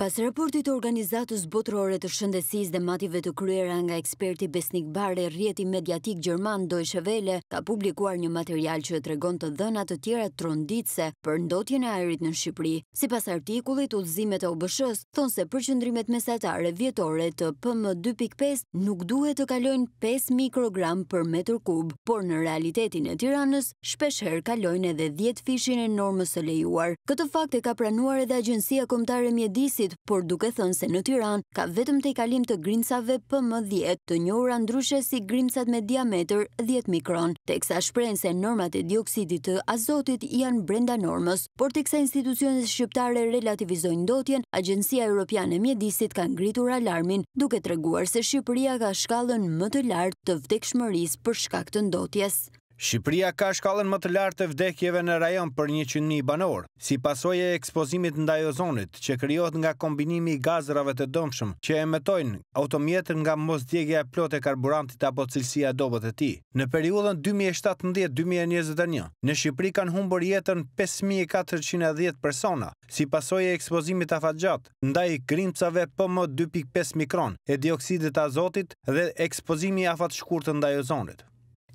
Pas raportit të organizatës botërore të shëndesis dhe mative të kryera nga eksperti Besnik Barre, rjeti mediatik Gjerman Doj Shevele, ka publikuar një material që të regon të dhëna të tjera tronditse për ndotjene aerit në Shqipëri. Si pas artikullit, ullëzimet e u bëshës, thonë se përqëndrimet mesatare vjetore të PM2.5 nuk duhet të kalojnë 5 mikrogram për metër kub, por në realitetin e tiranës, shpesher kalojnë edhe 10 fishin e normës e lejuar. Këtë fakt e ka pranuar edhe Agencia Komtare Mjedisit por duke thënë se në Tiran ka vetëm të i kalim të grimsave për më 10 të një ura ndryshe si grimsat me diameter 10 mikron, teksa shprejnë se normat e dioksidit të azotit janë brenda normës, por teksa institucionet shqiptare relativizojnë dotjen, Agencia Europiane Mjedisit kanë gritur alarmin duke të reguar se Shqipëria ka shkallën më të lartë të vdekshmëris për shkak të ndotjes. Shqipëria ka shkallën më të lartë të vdekjeve në rajon për 100.000 banor, si pasoje ekspozimit nda ozonit që kryot nga kombinimi i gazrave të dëmshëm që emetojnë automjetën nga mos e plot e karburantit apo cilësia dobet e ti. Në periudën 2017-2021, në Shqipëri kanë humbër jetën 5.410 persona, si pasoje ekspozimit gjatë nda i krimcave pëm 2.5 mikron e dioksidit azotit dhe ekspozimi afat shkurtë nda ozonit.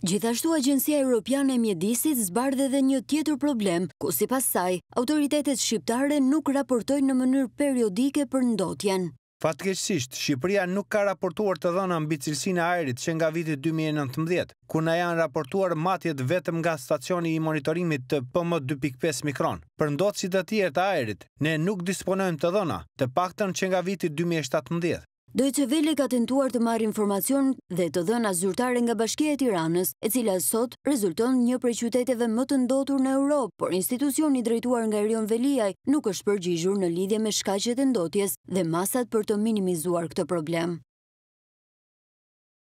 Gjithashtu, Agencia Europiane e Mjedisit zbardhe dhe një tjetër problem, ku si pasaj, autoritetet shqiptare nuk raportojnë në mënyrë periodike për ndotjen. Fatkeqësisht, Shqipëria nuk ka raportuar të dhona në bicilsin e aerit që nga vitit 2019, ku në janë raportuar matjet vetëm nga stacioni i monitorimit të PM2.5 mikron. Për ndotë si të tjertë aerit, ne nuk disponojmë të dhona të pakten që nga vitit 2017. Dojtë që vele ka tentuar të marrë informacion dhe të dhëna zyrtare nga bashkia e tiranës, e cila sot rezulton një prej qyteteve më të ndotur në Europë, por institucioni drejtuar nga Rion Veliaj nuk është përgjigjur në lidhje me shkajqet e ndotjes dhe masat për të minimizuar këtë problem.